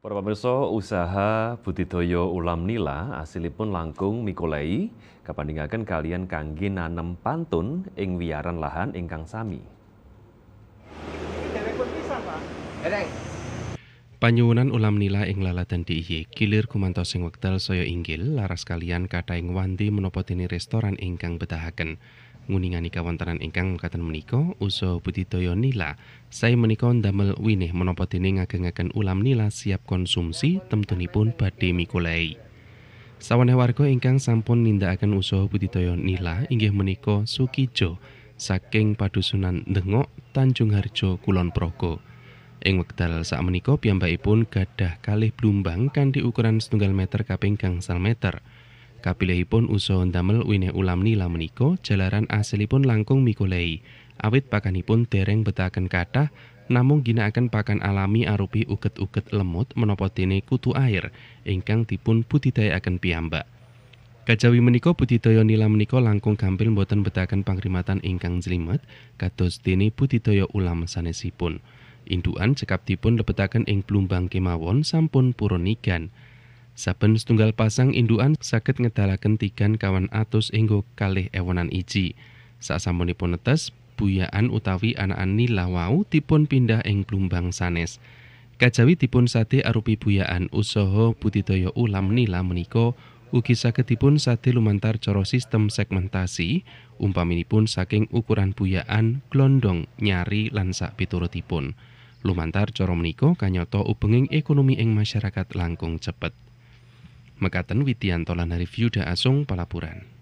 Para pemirsa, usaha budidaya ulam nila asilipun langkung mikolei kapandhingaken kalian kangge nanem pantun ing wiyaran lahan ingkang sami. Panyuwunan ulam nila ing laladan DIY kilir kumanto sing wekdal saya inggil laras kalian kata ing wandi menapa dene restoran ingkang betahaken. Nguningani kawontenan ingkang mekaten menika uso budidaya nila. Saya menika ndamel winih menapa dene ngagengaken ulam nila siap konsumsi temtunipun badhe mikulai. Sawane warga ingkang sampun nindakaken usaha budidaya nila inggih menika Sukijo saking padusunan Dengok Tanjung Harjo Kulon Progo. Ing wekdal sakmenika pun gadah kalih blumbang di ukuran setunggal meter kaping gangsal meter. pun usaha ndamel winih ulamni meniko jalaran asilipun langkung mikolei. Awit pakanipun dereng betakan kata namung akan pakan alami arupi uket-uket lemut menapa ini kutu air ingkang dipun akan piyambak. Kajawi meniko budidaya nila meniko langkung kampil boten betakan pangrimatan ingkang jelimet kados dene budidaya ulam sanesipun. Induan cekap cekapipun lebetaken ing plumbang kemawon sampun purunigan. Saben setunggal pasang induan saged ngedalaken tigan kawan atus inggo kalih ewonan iji. Sasampunipun netes, buyaan utawi anakan nila wau dipun pindah ing plumbang sanes. Kajawi dipun sate arupi buyaan usaha budidaya ulam nila meniko ugi sagedipun sade lumantar coro sistem segmentasi umpaminipun saking ukuran puyaan glondong nyari lan piturutipun lumantar coro meniko kanyoto ubenging ekonomi ing masyarakat langkung cepet mekaten Widianto lan Arif Yuda Asung palapuran